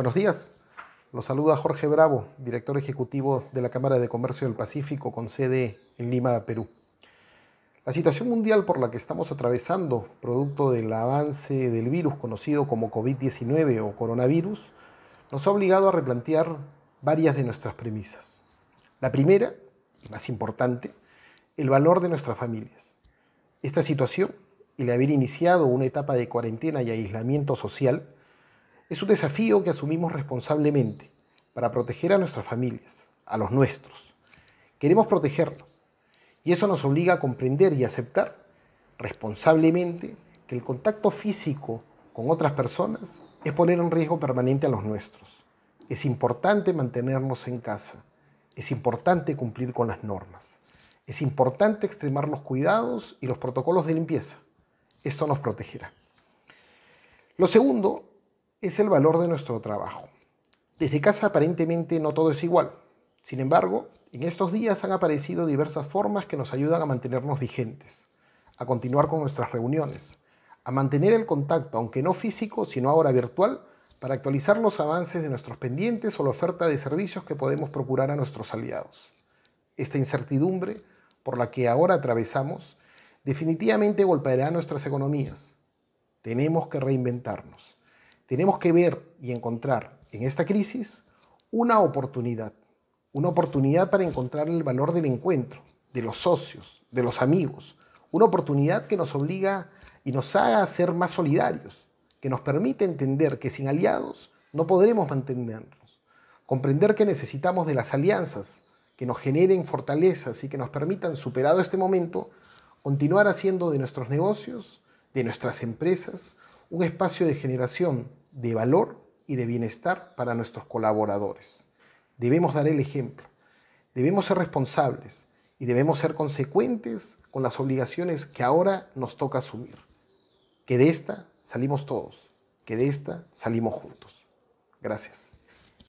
Buenos días. Los saluda Jorge Bravo, director ejecutivo de la Cámara de Comercio del Pacífico con sede en Lima, Perú. La situación mundial por la que estamos atravesando, producto del avance del virus conocido como COVID-19 o coronavirus, nos ha obligado a replantear varias de nuestras premisas. La primera, y más importante, el valor de nuestras familias. Esta situación, y el haber iniciado una etapa de cuarentena y aislamiento social, es un desafío que asumimos responsablemente para proteger a nuestras familias, a los nuestros. Queremos protegerlos. y eso nos obliga a comprender y aceptar responsablemente que el contacto físico con otras personas es poner en riesgo permanente a los nuestros. Es importante mantenernos en casa, es importante cumplir con las normas, es importante extremar los cuidados y los protocolos de limpieza. Esto nos protegerá. Lo segundo es el valor de nuestro trabajo. Desde casa aparentemente no todo es igual. Sin embargo, en estos días han aparecido diversas formas que nos ayudan a mantenernos vigentes, a continuar con nuestras reuniones, a mantener el contacto, aunque no físico, sino ahora virtual, para actualizar los avances de nuestros pendientes o la oferta de servicios que podemos procurar a nuestros aliados. Esta incertidumbre por la que ahora atravesamos definitivamente golpeará nuestras economías. Tenemos que reinventarnos tenemos que ver y encontrar en esta crisis una oportunidad, una oportunidad para encontrar el valor del encuentro, de los socios, de los amigos, una oportunidad que nos obliga y nos haga ser más solidarios, que nos permite entender que sin aliados no podremos mantenernos, comprender que necesitamos de las alianzas que nos generen fortalezas y que nos permitan, superado este momento, continuar haciendo de nuestros negocios, de nuestras empresas, un espacio de generación de valor y de bienestar para nuestros colaboradores. Debemos dar el ejemplo, debemos ser responsables y debemos ser consecuentes con las obligaciones que ahora nos toca asumir. Que de esta salimos todos, que de esta salimos juntos. Gracias.